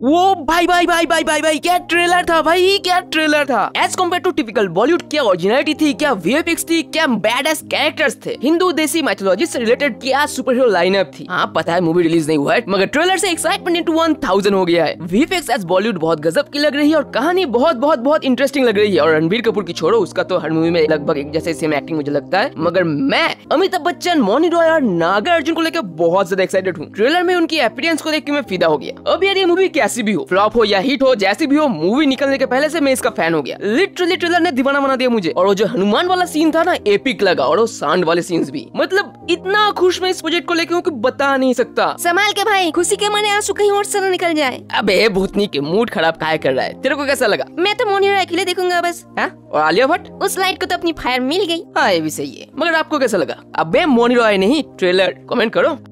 वो भाई भाई भाई भाई भाई भाई क्या ट्रेलर था भाई क्या ट्रेलर था as compared to typical Bollywood क्या ओरिजिनलिटी थी क्या वीएफएक्स थी क्या बैड एस कैरेक्टर्स थे हिंदू देसी माइथोलॉजी से रिलेटेड क्या सुपर हीरो लाइनअप थी हाँ पता है मूवी रिलीज नहीं हुआ है मगर ट्रेलर से एक्साइटमेंट इंटू वन थाउजेंड हो गया है वीएफएक्स एज बॉलीवुड बहुत गजब की लग रही है और कहानी बहुत बहुत बहुत इंटरेस्टिंग लग रही है और रणबीर कपूर की छोड़ो उसका तो हर मूवी में लगभग एक जैसे सेम एक्टिंग मुझे लगता है मगर मैं अमिताभ बच्चन मोनी रॉय और नागर अर्जुन को लेकर बहुत ज्यादा एक्साइटेड हूँ ट्रेलर में उनकी अपीयरेंस को देख के मैं फिदा हो गया अब यार ये मूवी क्या कैसी भी हो फ्लॉप हो या हिट हो जैसी भी हो मूवी निकलने के पहले से मैं इसका फैन हो गया लिटरली ट्रेलर ने दीवाना बना दिया मुझे और वो जो हनुमान वाला सीन था ना एपिक लगा और वो सांड वाले सीन्स भी मतलब इतना खुश मैं इस प्रोजेक्ट को लेकर हूँ की बता नहीं सकता संभाल के भाई खुशी के मन आंसू कहीं और सर निकल जाए अब भूतनी के मूड खराब काय कर रहा है तेरे को कैसा लगा मैं तो मोनी अकेले देखूंगा बस है हाँ? और आलिया भट्ट उस लाइट को तो अपनी फायर मिल गई हाँ ये भी सही है मगर आपको कैसा लगा अबे मोनी रॉय नहीं ट्रेलर कमेंट करो